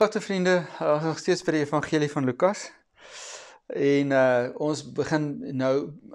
Goeie vriende, uh, ons is steeds by die evangelie van Lukas. En uh ons begin nou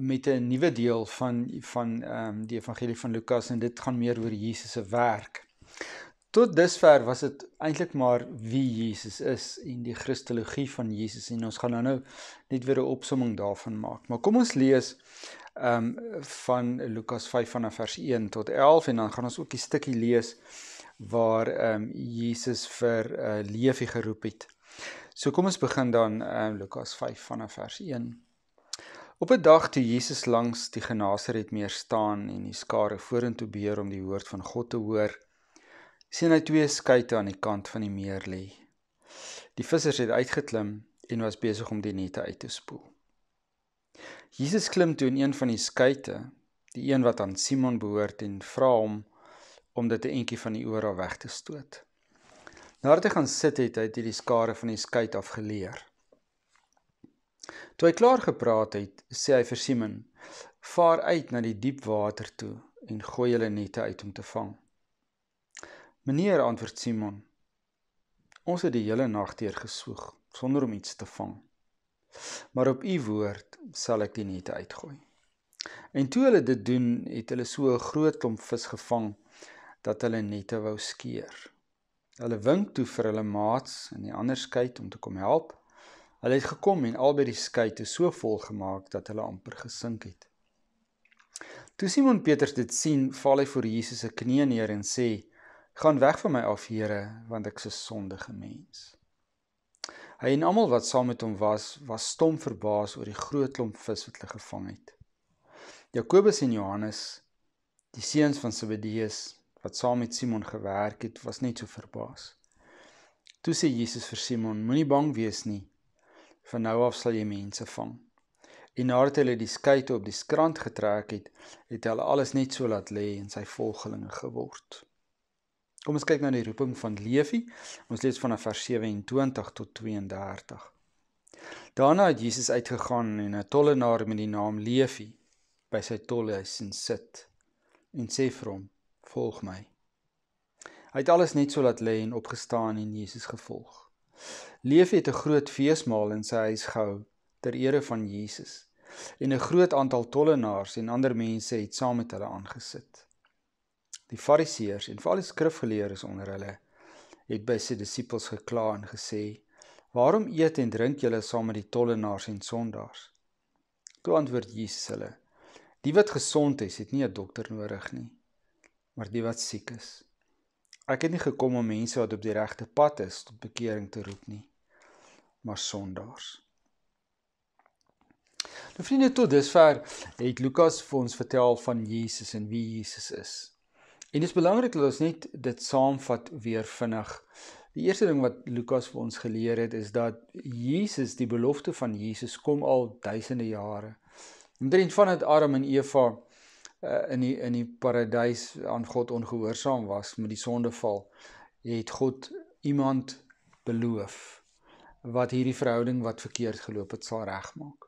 met 'n nuwe deel van van ehm um, die evangelie van Lukas en dit gaan meer oor Jesus se werk. Tot dusver was dit eintlik maar wie Jesus is en die kristologie van Jesus en ons gaan nou nou net weer 'n opsomming daarvan maak. Maar kom ons lees ehm um, van Lukas 5 vanaf vers 1 tot 11 en dan gaan ons ook 'n stukkie lees waar ehm um, Jesus vir uh, eh, Leefi geroep het. So kom ons begin dan ehm uh, Lukas 5 vanaf vers 1. Op 'n dag toe Jesus langs die Genasaret meer staan en die skare vorentoe beer om die woord van God te hoor, sien hy twee skuie aan die kant van die meer lê. Die vissers het uitgeklim en was besig om die nette uit te spoel. Jesus klim toe in een van die skuie, die een wat aan Simon behoort en vra hom: om dit 'n entjie van die oor af weg te stoot. Nadat nou, hy gaan sit het, het hy die skare van die skei af geleer. Toe hy klaar gepraat het, sê hy vir Simon: "Vaar uit na die diep water toe en gooi julle nette uit om te vang." "Meneer," antwoord Simon, "ons het die hele nag deur gesoek sonder om iets te vang. Maar op u woord sal ek die nette uitgooi." En toe hulle dit doen, het hulle so 'n groot klomp vis gevang dat hulle nette wou skeer. Hulle wink toe vir hulle maats in die ander skei om te kom help. Hulle het gekom en albei die skei te so vol gemaak dat hulle amper gesink het. Toe Simon Petrus dit sien, val hy voor Jesus se knieë neer en sê: "Gaan weg van my af, Here, want ek is 'n sondige mens." Hy en almal wat saam met hom was, was stom verbaas oor die groot klomp vis wat hulle gevang het. Jakobus en Johannes, die seuns van Zebedeus, wat saam met Simon gewerk het, was net so verbaas. Toe sê Jesus vir Simon: Moenie bang wees nie. Van nou af sal jy mense vang. En nadat hulle die skeye op die strand getrek het, het hulle alles net so laat lê en sy volgelinge geword. Kom ons kyk na die roeping van Levi. Ons lees vanaf vers 27 tot 32. Daarna het Jesus uitgegaan en 'n tollenaar met die naam Levi by sy tolhuis insit en sê vir hom: volg my. Hy het alles net so laat lê en opgestaan en Jesus gevolg. Leef het 'n groot feesmaal in sy huis gehou ter ere van Jesus. En 'n groot aantal tollenaars en ander mense het saam met hulle aangesit. Die fariseërs en veral die skrifgeleerdes onder hulle het by sy disippels gekla en gesê: "Waarom eet en drink julle saam met die tollenaars en sondaars?" Toe antwoord Jesus hulle: "Die wat gesond is, het nie 'n dokter nodig nie, maar die wat siek is. Ek het nie gekom om mense wat op die regte pad is tot bekering te roep nie, maar sondaars. Nou vriende, tot dusver het Lukas vir ons vertel van Jesus en wie Jesus is. En dit is belangrik dat ons net dit saamvat weer vinnig. Die eerste ding wat Lukas vir ons geleer het is dat Jesus, die belofte van Jesus kom al duisende jare. Omtrent van dat Adam en Eva uh, in die in die paradys aan God ongehoorsaam was met die sondeval, het God iemand beloof wat hierdie verhouding wat verkeerd geloop het sal regmaak.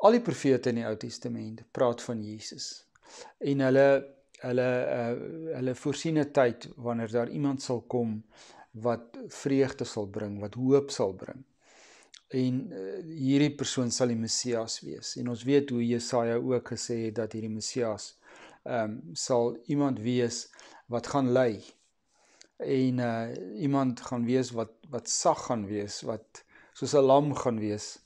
Al die profete in die Ou Testament praat van Jesus. En hulle hulle uh, hulle voorsien 'n tyd wanneer daar iemand sal kom wat vreugde sal bring, wat hoop sal bring en uh, hierdie persoon sal die Messias wees. En ons weet hoe Jesaja ook gesê het dat hierdie Messias ehm um, sal iemand wees wat gaan lei. En uh iemand gaan wees wat wat sag gaan wees, wat soos 'n lam gaan wees.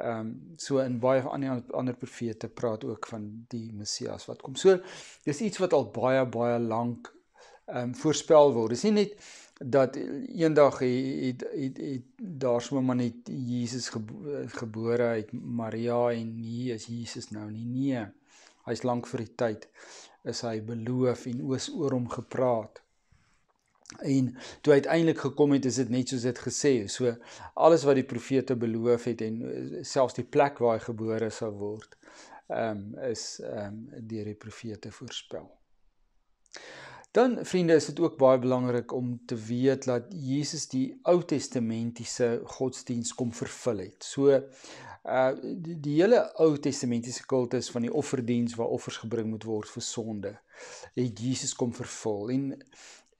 Ehm um, so in baie van die ander profete praat ook van die Messias wat kom. So dis iets wat al baie baie lank ehm um, voorspel word. Dis nie net dat eendag het het het daar sommer maar net Jesus gebore uit Maria en nie is Jesus nou nie nee hy's lank vir die tyd is hy beloof en oos oor hom gepraat en toe uiteindelik gekom het is dit net soos dit gesê so alles wat die profete beloof het en eh, selfs die plek waar hy gebore sou word ehm um, is ehm um, deur die profete voorspel Dan vriende, is dit ook baie belangrik om te weet dat Jesus die Ou Testamentiese godsdiens kom vervul het. So uh die, die hele Ou Testamentiese kultus van die offerdiens waar offers gebring moet word vir sonde, het Jesus kom vervul en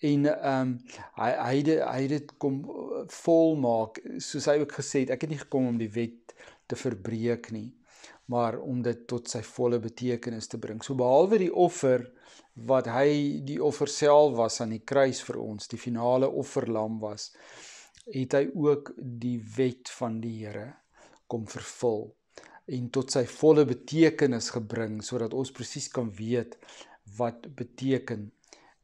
en ehm um, hy hy het hy het kom uh, volmaak soos hy ook gesê het ek het nie gekom om die wet te verbreek nie maar om dit tot sy volle betekenis te bring. So behalwe die offer wat hy die offer self was aan die kruis vir ons, die finale offerlam was, het hy ook die wet van die Here kom vervul en tot sy volle betekenis gebring sodat ons presies kan weet wat beteken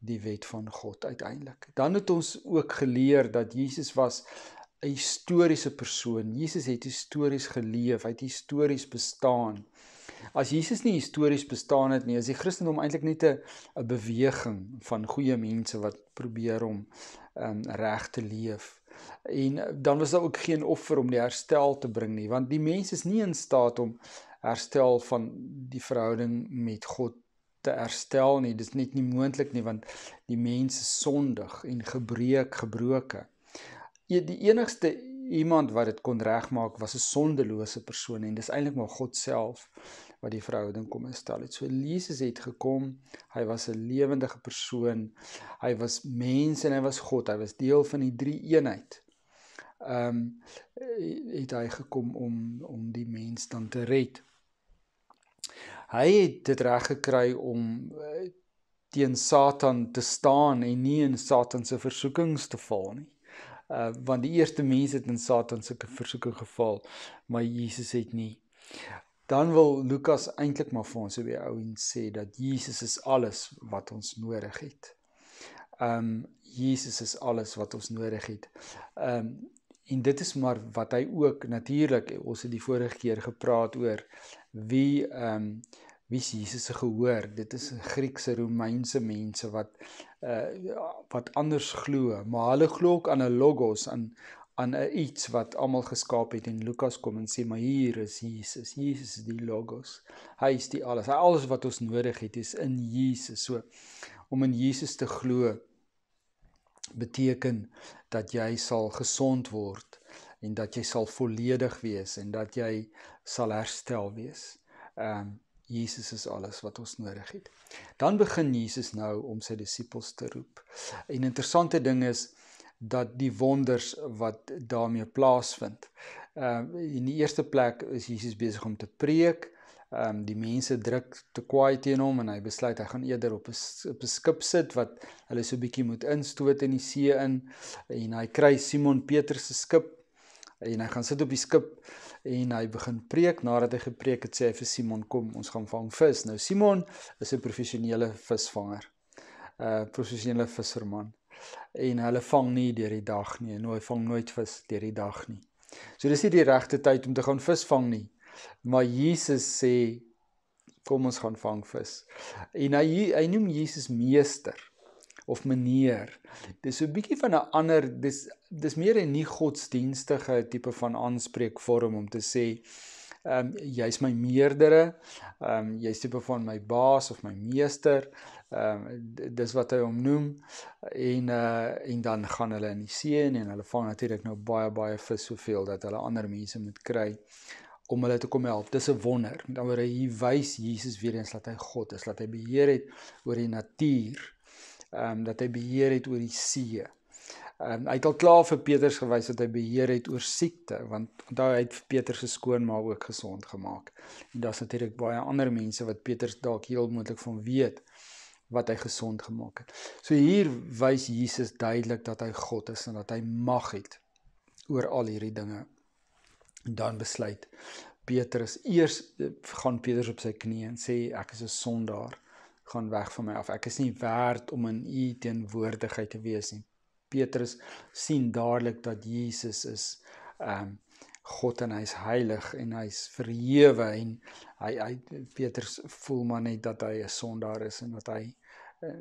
die wet van God uiteindelik. Dan het ons ook geleer dat Jesus was 'n historiese persoon. Jesus het histories geleef, hy het histories bestaan. As Jesus nie histories bestaan het nie, as die Christendom eintlik net 'n 'n beweging van goeie mense wat probeer om um reg te leef en dan was daar ook geen offer om die herstel te bring nie, want die mens is nie in staat om herstel van die verhouding met God te herstel nie. Dit is net nie moontlik nie want die mens is sondig en gebreek, gebroken. Jy ja, die enigste iemand wat dit kon regmaak was 'n sondelose persoon en dis eintlik maar God self wat die verhouding kom instel het. So Jesus het gekom. Hy was 'n lewendige persoon. Hy was mens en hy was God. Hy was deel van die drie eenheid. Ehm um, het hy gekom om om die mens dan te red. Hy het dit reg gekry om eh, teen Satan te staan en nie in Satan se versoekings te val nie uh, want die eerste mense het in Satan se versoeking geval, maar Jesus het nie. Dan wil Lukas eintlik maar vir ons op die ou en sê dat Jesus is alles wat ons nodig het. Um Jesus is alles wat ons nodig het. Um en dit is maar wat hy ook natuurlik ons het die vorige keer gepraat oor wie um wie Jesus se gehoor. Dit is Griekse Romeinse mense wat uh wat anders glo, maar hulle glo ook aan 'n logos aan aan 'n iets wat almal geskaap het en Lukas kom en sê maar hier is Jesus. Jesus is die logos. Hy is die alles. Hy alles wat ons nodig het is in Jesus. So om in Jesus te glo beteken dat jy sal gesond word en dat jy sal volledig wees en dat jy sal herstel wees. Ehm um, Jesus is alles wat ons nodig het. Dan begin Jesus nou om sy disippels te roep. En interessante ding is dat die wonders wat daarmee plaasvind. Ehm uh, in die eerste plek is Jesus besig om te preek. Ehm um, die mense druk te kwaai teen hom en hy besluit hy gaan eerder op 'n op 'n skip sit wat hulle so bietjie moet instoot in die see in en hy kry Simon Petrus se skip en hy gaan sit op die skip en hy begin preek nadat hy gepreek het sê hy vir Simon kom ons gaan vang vis nou Simon is 'n professionele visvanger 'n uh, professionele visserman en hulle vang nie deur die dag nie en hy vang nooit vis deur die dag nie so dis nie die regte tyd om te gaan visvang nie maar Jesus sê kom ons gaan vang vis en hy hy noem Jesus meester of meneer. Dis 'n bietjie van 'n ander dis dis meer 'n nie godsdienstige tipe van aanspreekvorm om te sê ehm um, jy's my meerdere. Ehm um, jy's tipe van my baas of my meester. Ehm um, dis wat hy hom noem en uh en dan gaan hulle in die see en hulle vang natuurlik nou baie baie vis soveel dat hulle ander mense moet kry om hulle te kom help. Dis 'n wonder. Met ander woorde, hy wys Jesus weer eens dat hy God is, dat hy beheer het oor die natuur ehm um, dat hy beheer het oor die see. Ehm um, hy het al klaar vir Petrus gewys dat hy beheer het oor siekte want onthou hy het vir Petrus geskoon maar ook gesond gemaak. En daar's natuurlik baie ander mense wat Petrus dalk heel moontlik van weet wat hy gesond gemaak het. So hier wys Jesus duidelik dat hy God is en dat hy mag het oor al hierdie dinge. En dan besluit Petrus eers eh, gaan Petrus op sy knieë en sê ek is 'n sondaar gaan weg van my af. Ek is nie werd om in u teenwoordigheid te wees nie. Petrus sien dadelik dat Jesus is ehm um, God en hy's heilig en hy's verhewe en hy hy Petrus voel maar net dat hy 'n sondaar is en dat hy eh,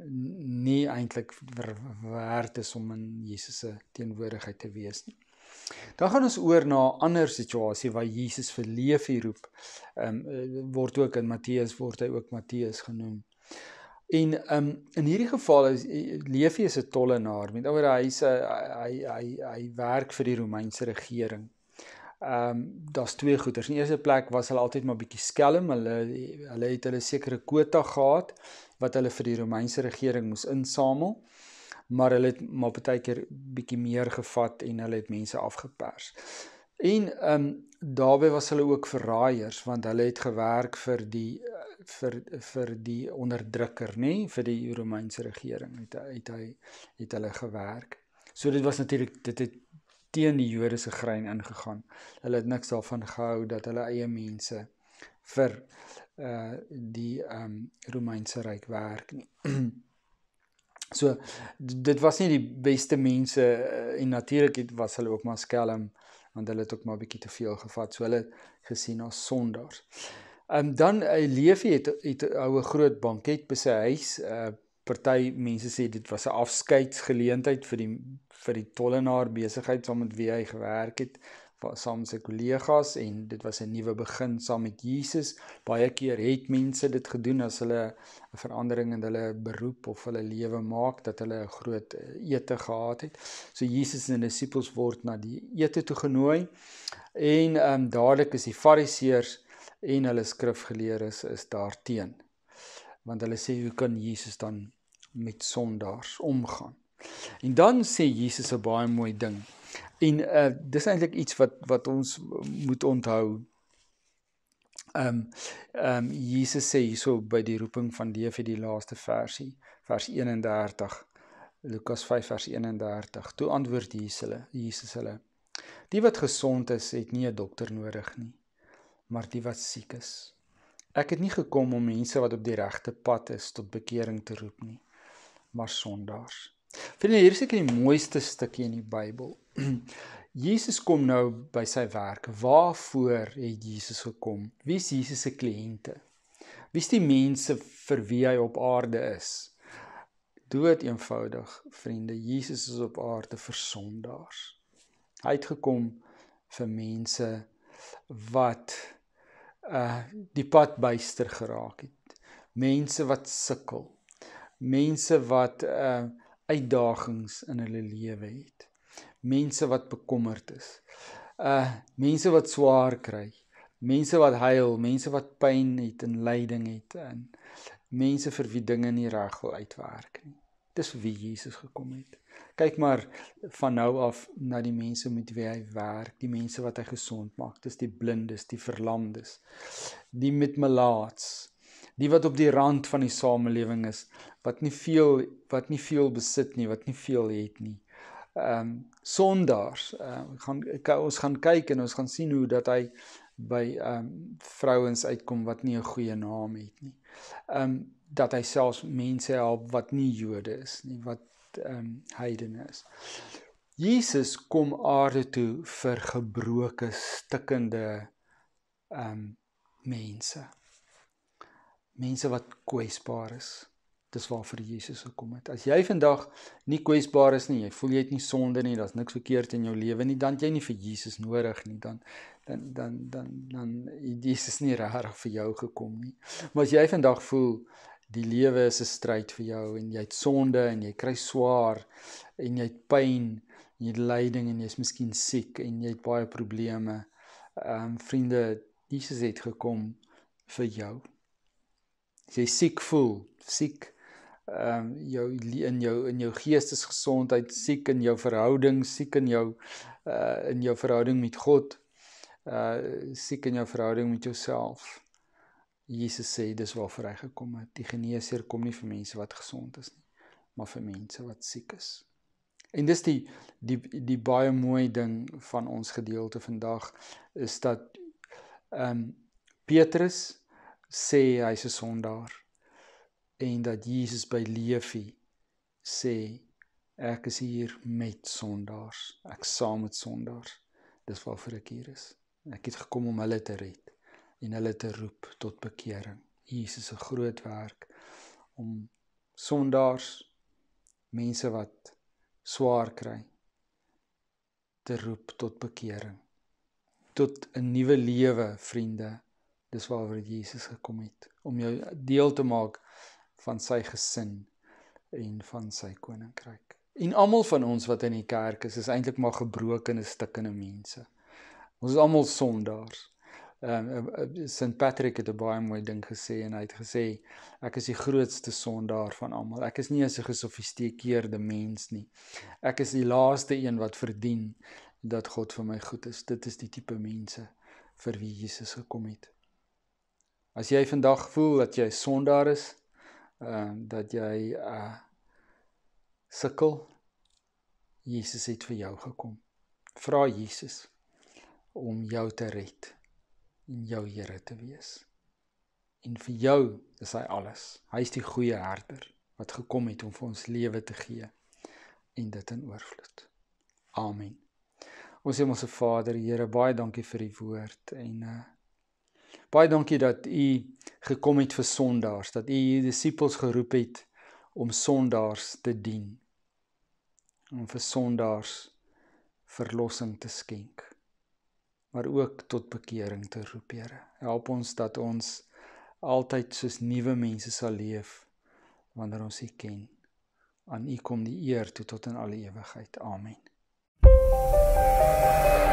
nie eintlik werd is om in Jesus se teenwoordigheid te wees nie. Dan gaan ons oor na 'n ander situasie waar Jesus vir Leefie roep. Ehm um, word ook in Matteus word hy ook Matteus genoem. En um in hierdie geval is Leefie is 'n tollenaar. Met ander woorde hy's 'n eh, hy hy hy werk vir die Romeinse regering. Um daar's twee goeders. In die eerste plek was hulle altyd maar bietjie skelm. Hulle hulle het hulle sekere kwota gehad wat hulle vir die Romeinse regering moes insamel. Maar hulle het maar baie keer bietjie meer gevat en hulle het mense afgepers. En um daarbey was hulle ook verraaiers want hulle het gewerk vir die vir vir die onderdrukker nê nee? vir die Romeinse regering het het hy het hulle gewerk so dit was natuurlik dit het teen die Jode se grein ingegaan hulle het niks daarvan gehou dat hulle eie mense vir uh die ehm um, Romeinse ryk werk nie so dit was nie die beste mense eh, en natuurlik het was hulle ook maar skelm want hulle het ook maar 'n bietjie te veel gevat. So hulle gesien ons sondaars. Ehm dan eh, Levi het het hou 'n groot banket by sy huis. Uh party mense sê dit was 'n afskeidsgeleentheid vir die vir die tollenaar besigheid saam met wie hy gewerk het saam met sy kollegas en dit was 'n nuwe begin saam met Jesus. Baie keer het mense dit gedoen as hulle 'n verandering in hulle beroep of hulle lewe maak dat hulle 'n groot eh, ete gehad het. So Jesus en die disippels word na die ete toe genooi en ehm um, dadelik is die fariseërs en hulle skrifgeleerdes is daarteen. Want hulle sê hoe kan Jesus dan met sondaars omgaan? En dan sê Jesus 'n baie mooi ding. En uh dis eintlik iets wat wat ons moet onthou. Ehm um, ehm um, Jesus sê hierso by die roeping van Lewe die laaste versie, vers 31. Lukas 5 vers 31. Toe antwoord Jesus hulle, Jesus hulle. Die wat gesond is, het nie 'n dokter nodig nie, maar die wat siek is. Ek het nie gekom om mense wat op die regte pad is tot bekering te roep nie, maar sondaars. Vriende, hier is ek die mooiste stukkie in die Bybel. Jesus kom nou by sy werk. Waarvoor het Jesus gekom? Wie is Jesus se kliënte? Wie is die mense vir wie hy op aarde is? Dood eenvoudig, vriende, Jesus is op aarde vir sondaars. Hy het gekom vir mense wat uh die pad byster geraak het. Mense wat sukkel. Mense wat uh uitdagings in hulle lewe het. Mense wat bekommerd is. Uh mense wat swaar kry. Mense wat huil, mense wat pyn het en lyding het en mense vir wie dinge nie reg wil uitwerk nie. Dis vir wie Jesus gekom het. Kyk maar van nou af na die mense met wie hy werk, die mense wat hy gesond maak. Dis die blindes, die verlamdes, die met melaats, die wat op die rand van die samelewing is, wat nie veel wat nie veel besit nie, wat nie veel het nie. Ehm um, sondaars, ehm uh, gaan ons gaan kyk en ons gaan sien hoe dat hy by ehm um, vrouens uitkom wat nie 'n goeie naam het nie. Ehm um, dat hy selfs mense help wat nie Jode is nie, wat ehm um, heidene is. Jesus kom aarde toe vir gebroke, stikkende ehm um, mense mense wat kwesbaar is. Dis waarvoor Jesus gekom het. As jy vandag nie kwesbaar is nie, jy voel jy het nie sonde nie, daar's niks verkeerd in jou lewe nie, dan het jy nie vir Jesus nodig nie, dan dan dan dan dan Jesus nie reg vir jou gekom nie. Maar as jy vandag voel die lewe is 'n stryd vir jou en jy het sonde en jy kry swaar en jy het pyn, jy het lyding en jy's miskien siek en jy het baie probleme. Ehm um, vriende, Jesus het gekom vir jou as jy siek voel, siek ehm um, jou in jou in jou geestesgesondheid, siek in jou verhouding, siek in jou uh in jou verhouding met God, uh siek in jou verhouding met jouself. Jesus sê dis waarvoor hy gekom het. Die geneesheer kom nie vir mense wat gesond is nie, maar vir mense wat siek is. En dis die die die baie mooi ding van ons gedeelte vandag is dat ehm um, Petrus sê hy's 'n sondaar en dat Jesus by Levi sê ek is hier met sondaars ek saam met sondaars dis waarvoor ek hier is ek het gekom om hulle te red en hulle te roep tot bekering Jesus se groot werk om sondaars mense wat swaar kry te roep tot bekering tot 'n nuwe lewe vriende Dis waaroor Jesus gekom het om jou deel te maak van sy gesin en van sy koninkryk. En almal van ons wat in die kerk is, is eintlik maar gebrokene stukkende mense. Ons is almal sondaars. Ehm um, eh, eh, St Patrick het baie mooi ding gesê en hy het gesê ek is die grootste sondaar van almal. Ek is nie eens 'n gesofistikeerde mens nie. Ek is die laaste een wat verdien dat God vir my goed is. Dit is die tipe mense vir wie Jesus gekom het. As jy vandag voel dat jy sondaar is, ehm uh, dat jy uh sukkel, Jesus het vir jou gekom. Vra Jesus om jou te red en jou Here te wees. En vir jou is hy alles. Hy is die goeie herder wat gekom het om vir ons lewe te gee en dit in oorvloed. Amen. Ons Hemelse Vader, Here, baie dankie vir u woord en uh Baie dankie dat u gekom het vir sondaars, dat u die disippels geroep het om sondaars te dien. Om vir sondaars verlossing te skenk, maar ook tot bekering te roep, Here. Help ons dat ons altyd soos nuwe mense sal leef wanneer ons U ken. Aan U kom die eer toe tot in alle ewigheid. Amen. Thank you.